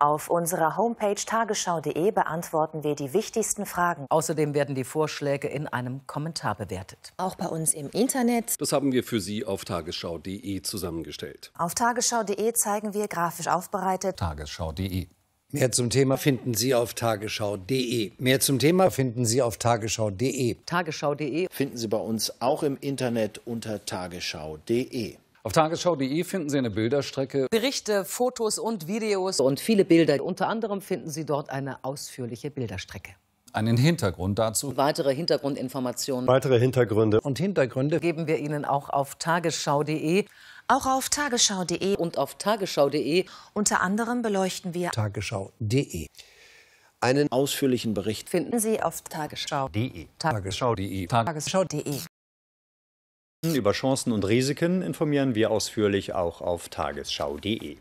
Auf unserer Homepage tagesschau.de beantworten wir die wichtigsten Fragen. Außerdem werden die Vorschläge in einem Kommentar bewertet. Auch bei uns im Internet. Das haben wir für Sie auf tagesschau.de zusammengestellt. Auf tagesschau.de zeigen wir grafisch aufbereitet. Tagesschau.de Mehr zum Thema finden Sie auf tagesschau.de. Mehr zum Thema finden Sie auf tagesschau.de. Tagesschau.de finden Sie bei uns auch im Internet unter tagesschau.de. Auf tagesschau.de finden Sie eine Bilderstrecke, Berichte, Fotos und Videos und viele Bilder. Unter anderem finden Sie dort eine ausführliche Bilderstrecke. Einen Hintergrund dazu. Weitere Hintergrundinformationen. Weitere Hintergründe. Und Hintergründe geben wir Ihnen auch auf tagesschau.de. Auch auf tagesschau.de. Und auf tagesschau.de. Unter anderem beleuchten wir tagesschau.de. Einen ausführlichen Bericht finden Sie auf tagesschau.de. Tagesschau.de. Tagesschau.de. Tagesschau über Chancen und Risiken informieren wir ausführlich auch auf tagesschau.de.